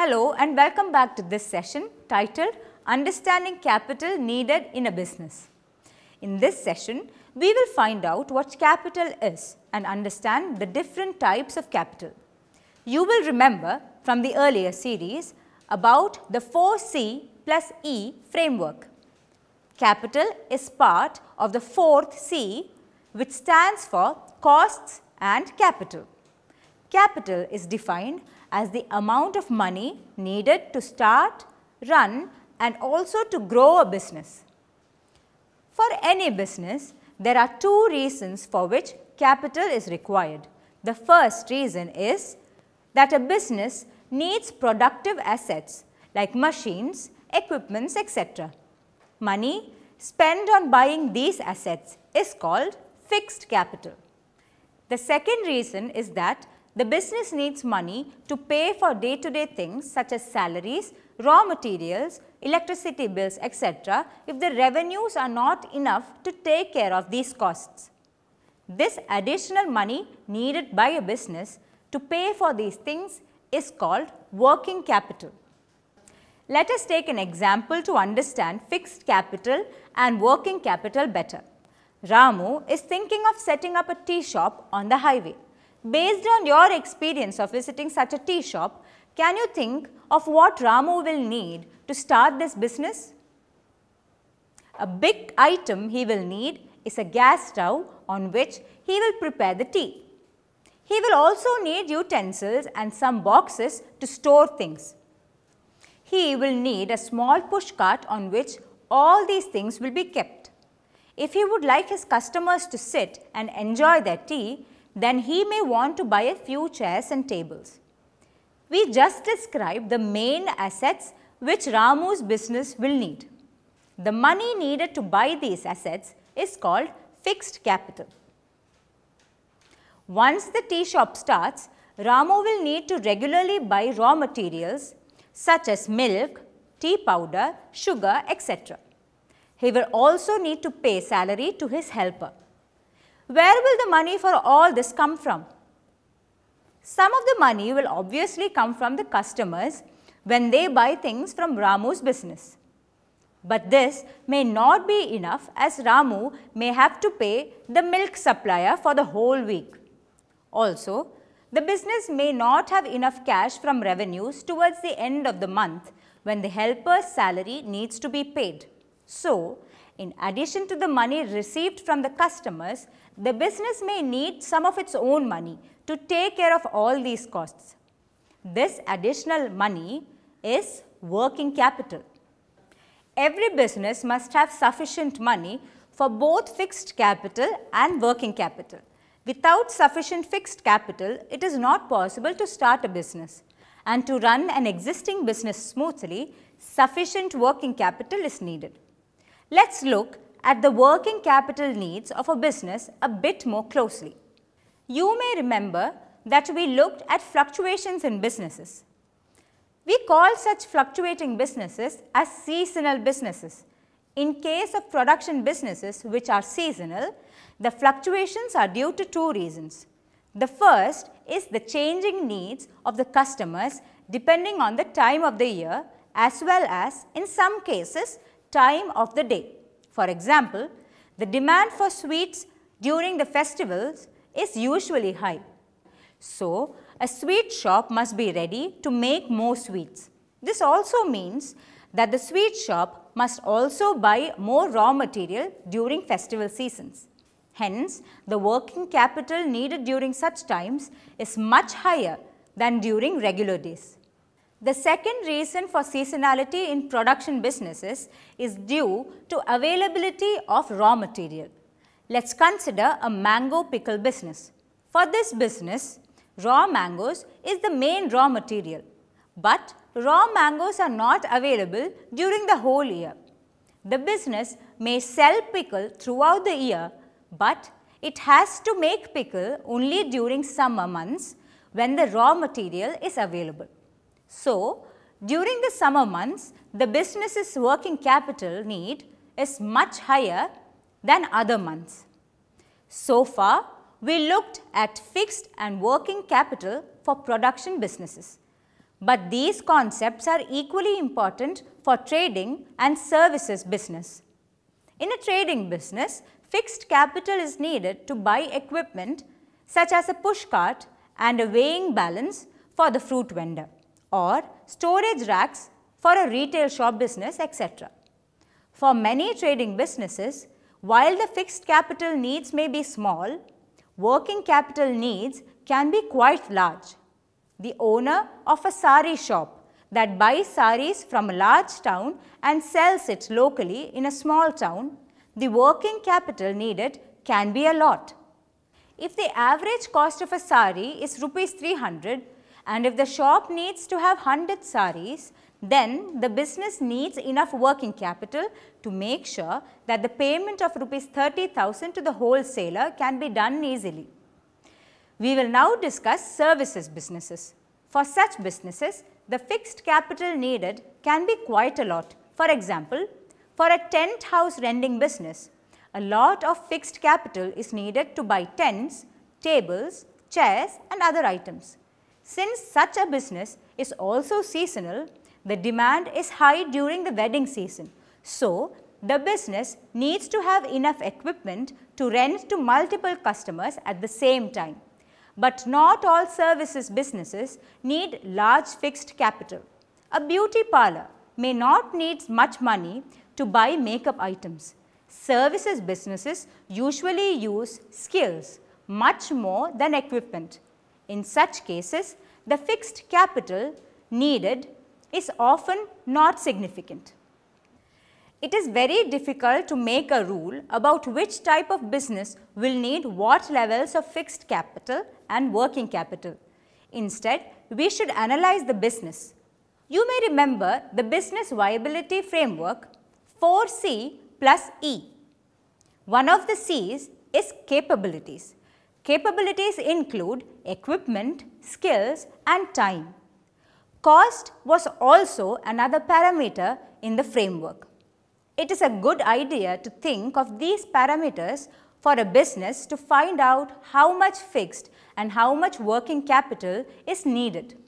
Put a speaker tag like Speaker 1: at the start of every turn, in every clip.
Speaker 1: Hello and welcome back to this session titled Understanding Capital Needed in a Business. In this session, we will find out what capital is and understand the different types of capital. You will remember from the earlier series about the 4C plus E framework. Capital is part of the fourth C which stands for costs and capital. Capital is defined as the amount of money needed to start, run and also to grow a business. For any business, there are two reasons for which capital is required. The first reason is that a business needs productive assets like machines, equipments, etc. Money spent on buying these assets is called fixed capital. The second reason is that the business needs money to pay for day-to-day -day things such as salaries, raw materials, electricity bills, etc. if the revenues are not enough to take care of these costs. This additional money needed by a business to pay for these things is called working capital. Let us take an example to understand fixed capital and working capital better. Ramu is thinking of setting up a tea shop on the highway. Based on your experience of visiting such a tea shop, can you think of what Ramu will need to start this business? A big item he will need is a gas stove on which he will prepare the tea. He will also need utensils and some boxes to store things. He will need a small push cart on which all these things will be kept. If he would like his customers to sit and enjoy their tea, then he may want to buy a few chairs and tables. We just described the main assets which Ramu's business will need. The money needed to buy these assets is called fixed capital. Once the tea shop starts, Ramu will need to regularly buy raw materials such as milk, tea powder, sugar, etc. He will also need to pay salary to his helper. Where will the money for all this come from? Some of the money will obviously come from the customers when they buy things from Ramu's business. But this may not be enough as Ramu may have to pay the milk supplier for the whole week. Also, the business may not have enough cash from revenues towards the end of the month when the helper's salary needs to be paid. So, in addition to the money received from the customers, the business may need some of its own money to take care of all these costs. This additional money is working capital. Every business must have sufficient money for both fixed capital and working capital. Without sufficient fixed capital, it is not possible to start a business. And to run an existing business smoothly, sufficient working capital is needed. Let's look at the working capital needs of a business a bit more closely. You may remember that we looked at fluctuations in businesses. We call such fluctuating businesses as seasonal businesses. In case of production businesses which are seasonal, the fluctuations are due to two reasons. The first is the changing needs of the customers depending on the time of the year as well as in some cases time of the day. For example, the demand for sweets during the festivals is usually high. So, a sweet shop must be ready to make more sweets. This also means that the sweet shop must also buy more raw material during festival seasons. Hence, the working capital needed during such times is much higher than during regular days. The second reason for seasonality in production businesses is due to availability of raw material. Let's consider a mango pickle business. For this business, raw mangoes is the main raw material, but raw mangoes are not available during the whole year. The business may sell pickle throughout the year, but it has to make pickle only during summer months when the raw material is available. So, during the summer months, the business's working capital need is much higher than other months. So far, we looked at fixed and working capital for production businesses. But these concepts are equally important for trading and services business. In a trading business, fixed capital is needed to buy equipment such as a pushcart and a weighing balance for the fruit vendor or storage racks for a retail shop business etc. For many trading businesses, while the fixed capital needs may be small, working capital needs can be quite large. The owner of a sari shop that buys saris from a large town and sells it locally in a small town, the working capital needed can be a lot. If the average cost of a sari is rupees 300 and if the shop needs to have 100 saris, then the business needs enough working capital to make sure that the payment of rupees 30,000 to the wholesaler can be done easily. We will now discuss services businesses. For such businesses, the fixed capital needed can be quite a lot. For example, for a tent house renting business, a lot of fixed capital is needed to buy tents, tables, chairs and other items. Since such a business is also seasonal, the demand is high during the wedding season. So, the business needs to have enough equipment to rent to multiple customers at the same time. But not all services businesses need large fixed capital. A beauty parlor may not need much money to buy makeup items. Services businesses usually use skills much more than equipment. In such cases, the fixed capital needed is often not significant. It is very difficult to make a rule about which type of business will need what levels of fixed capital and working capital. Instead, we should analyze the business. You may remember the business viability framework 4C plus E. One of the C's is capabilities. Capabilities include equipment, skills and time. Cost was also another parameter in the framework. It is a good idea to think of these parameters for a business to find out how much fixed and how much working capital is needed.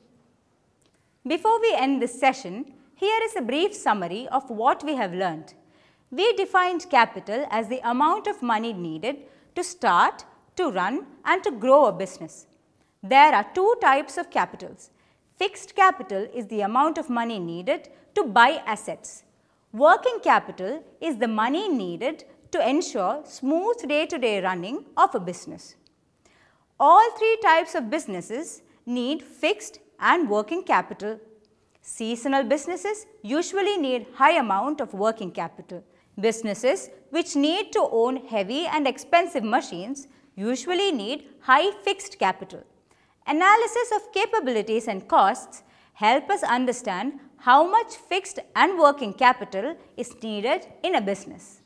Speaker 1: Before we end this session, here is a brief summary of what we have learned. We defined capital as the amount of money needed to start to run and to grow a business. There are two types of capitals. Fixed capital is the amount of money needed to buy assets. Working capital is the money needed to ensure smooth day-to-day -day running of a business. All three types of businesses need fixed and working capital. Seasonal businesses usually need high amount of working capital. Businesses which need to own heavy and expensive machines usually need high fixed capital. Analysis of capabilities and costs help us understand how much fixed and working capital is needed in a business.